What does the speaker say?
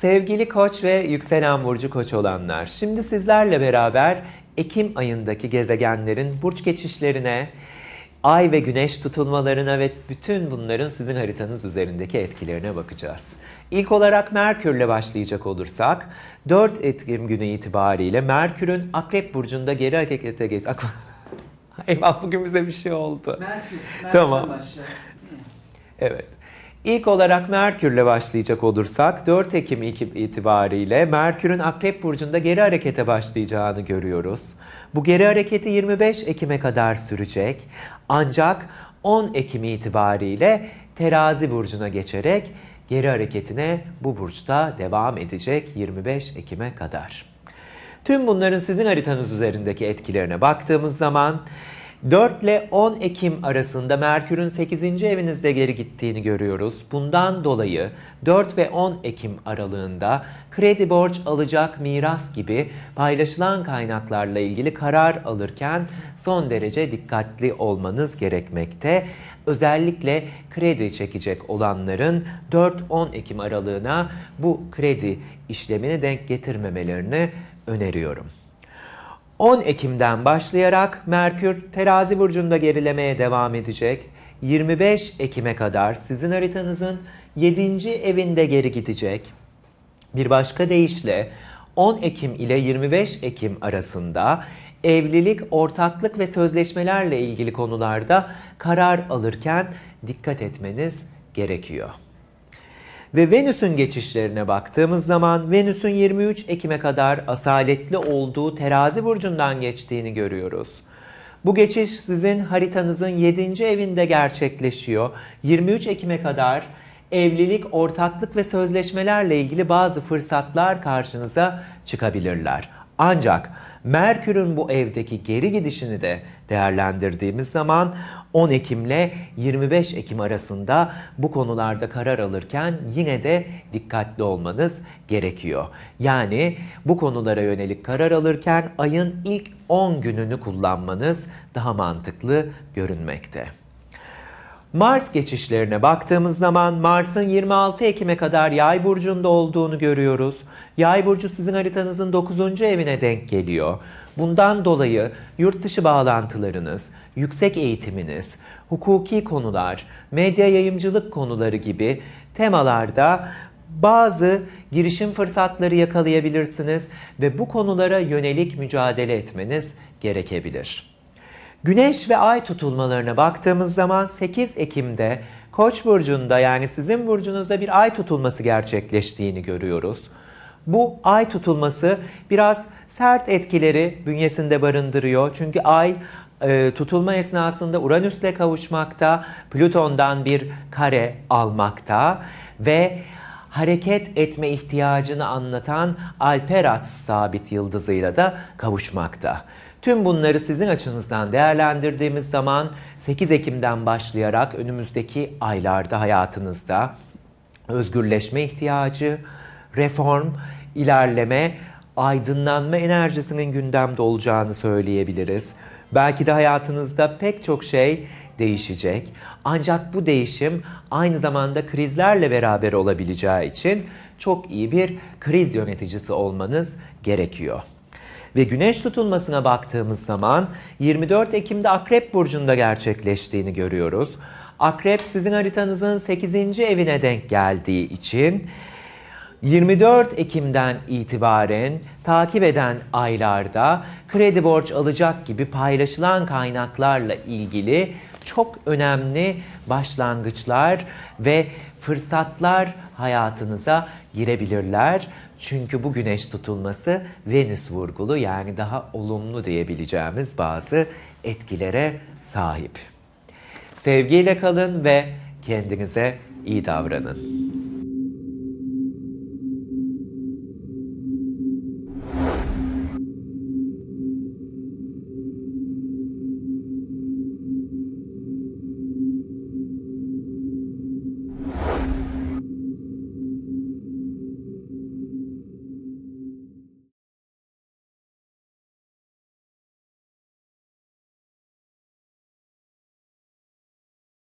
Sevgili koç ve yükselen burcu koç olanlar, şimdi sizlerle beraber Ekim ayındaki gezegenlerin burç geçişlerine, ay ve güneş tutulmalarına ve bütün bunların sizin haritanız üzerindeki etkilerine bakacağız. İlk olarak Merkür'le başlayacak olursak 4 Ekim günü itibariyle Merkür'ün Akrep Burcu'nda geri harekete geç... Eyvah bugün bize bir şey oldu. Merkür. tamam. Evet. İlk olarak Merkür'le başlayacak olursak 4 Ekim itibariyle Merkür'ün Akrep Burcu'nda geri harekete başlayacağını görüyoruz. Bu geri hareketi 25 Ekim'e kadar sürecek ancak 10 Ekim itibariyle Terazi Burcu'na geçerek Geri hareketine bu burçta devam edecek 25 Ekim'e kadar. Tüm bunların sizin haritanız üzerindeki etkilerine baktığımız zaman 4 ile 10 Ekim arasında Merkür'ün 8. evinizde geri gittiğini görüyoruz. Bundan dolayı 4 ve 10 Ekim aralığında kredi borç alacak miras gibi paylaşılan kaynaklarla ilgili karar alırken son derece dikkatli olmanız gerekmekte özellikle kredi çekecek olanların 4-10 Ekim aralığına bu kredi işlemini denk getirmemelerini öneriyorum. 10 Ekim'den başlayarak Merkür terazi burcunda gerilemeye devam edecek. 25 Ekim'e kadar sizin haritanızın 7. evinde geri gidecek. Bir başka deyişle 10 Ekim ile 25 Ekim arasında evlilik, ortaklık ve sözleşmelerle ilgili konularda karar alırken dikkat etmeniz gerekiyor. Ve Venüs'ün geçişlerine baktığımız zaman Venüs'ün 23 Ekim'e kadar asaletli olduğu terazi burcundan geçtiğini görüyoruz. Bu geçiş sizin haritanızın 7. evinde gerçekleşiyor. 23 Ekim'e kadar evlilik, ortaklık ve sözleşmelerle ilgili bazı fırsatlar karşınıza çıkabilirler. Ancak Merkür'ün bu evdeki geri gidişini de değerlendirdiğimiz zaman 10 Ekim ile 25 Ekim arasında bu konularda karar alırken yine de dikkatli olmanız gerekiyor. Yani bu konulara yönelik karar alırken ayın ilk 10 gününü kullanmanız daha mantıklı görünmekte. Mars geçişlerine baktığımız zaman Mars'ın 26 Ekim'e kadar Yay burcunda olduğunu görüyoruz. Yay burcu sizin haritanızın 9. evine denk geliyor. Bundan dolayı yurt dışı bağlantılarınız, yüksek eğitiminiz, hukuki konular, medya yayımcılık konuları gibi temalarda bazı girişim fırsatları yakalayabilirsiniz ve bu konulara yönelik mücadele etmeniz gerekebilir. Güneş ve ay tutulmalarına baktığımız zaman 8 Ekim'de Koç burcunda yani sizin burcunuzda bir ay tutulması gerçekleştiğini görüyoruz. Bu ay tutulması biraz sert etkileri bünyesinde barındırıyor. Çünkü ay e, tutulma esnasında Uranüs'le kavuşmakta, Plüton'dan bir kare almakta ve hareket etme ihtiyacını anlatan Alperat sabit yıldızıyla da kavuşmakta. Tüm bunları sizin açınızdan değerlendirdiğimiz zaman 8 Ekim'den başlayarak önümüzdeki aylarda hayatınızda özgürleşme ihtiyacı, reform, ilerleme, aydınlanma enerjisinin gündemde olacağını söyleyebiliriz. Belki de hayatınızda pek çok şey değişecek. Ancak bu değişim aynı zamanda krizlerle beraber olabileceği için çok iyi bir kriz yöneticisi olmanız gerekiyor. Ve güneş tutulmasına baktığımız zaman 24 Ekim'de Akrep Burcu'nda gerçekleştiğini görüyoruz. Akrep sizin haritanızın 8. evine denk geldiği için 24 Ekim'den itibaren takip eden aylarda kredi borç alacak gibi paylaşılan kaynaklarla ilgili çok önemli başlangıçlar ve fırsatlar hayatınıza girebilirler. Çünkü bu güneş tutulması Venüs vurgulu yani daha olumlu diyebileceğimiz bazı etkilere sahip. Sevgiyle kalın ve kendinize iyi davranın.